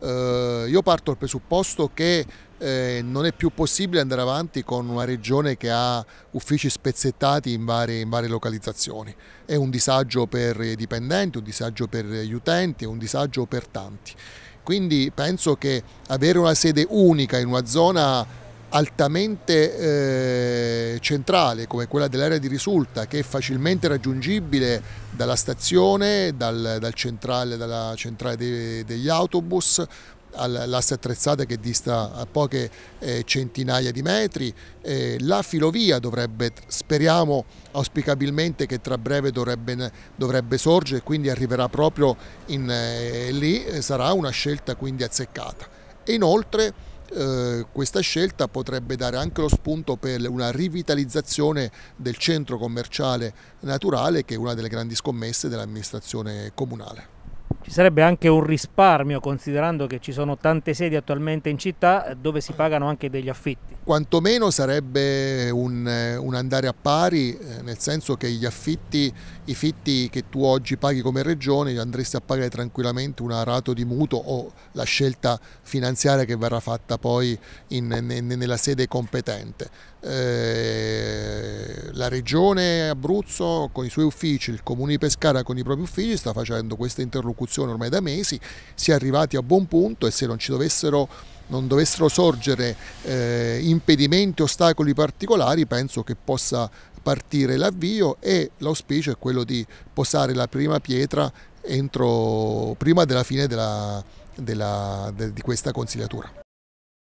Eh, io parto dal presupposto che eh, non è più possibile andare avanti con una regione che ha uffici spezzettati in varie, in varie, localizzazioni. È un disagio per i dipendenti, un disagio per gli utenti, è un disagio per tanti. Quindi penso che avere una sede unica in una zona altamente eh, centrale come quella dell'area di risulta che è facilmente raggiungibile dalla stazione, dal, dal centrale, dalla centrale de, degli autobus, all'asse attrezzata che dista a poche eh, centinaia di metri, eh, la filovia dovrebbe, speriamo auspicabilmente che tra breve dovrebbe, dovrebbe sorgere, quindi arriverà proprio in, eh, lì, sarà una scelta quindi azzeccata. E inoltre eh, questa scelta potrebbe dare anche lo spunto per una rivitalizzazione del centro commerciale naturale che è una delle grandi scommesse dell'amministrazione comunale. Ci sarebbe anche un risparmio considerando che ci sono tante sedi attualmente in città dove si pagano anche degli affitti. Quantomeno sarebbe un, eh, un andare a pari, eh, nel senso che gli affitti, i fitti che tu oggi paghi come regione andresti a pagare tranquillamente una rato di mutuo o la scelta finanziaria che verrà fatta poi in, in, nella sede competente. Eh, la regione Abruzzo con i suoi uffici, il comune di Pescara con i propri uffici sta facendo questa interlocuzione ormai da mesi, si è arrivati a buon punto e se non ci dovessero non dovessero sorgere eh, impedimenti, ostacoli particolari, penso che possa partire l'avvio e l'auspicio è quello di posare la prima pietra entro, prima della fine della, della, de, di questa consigliatura.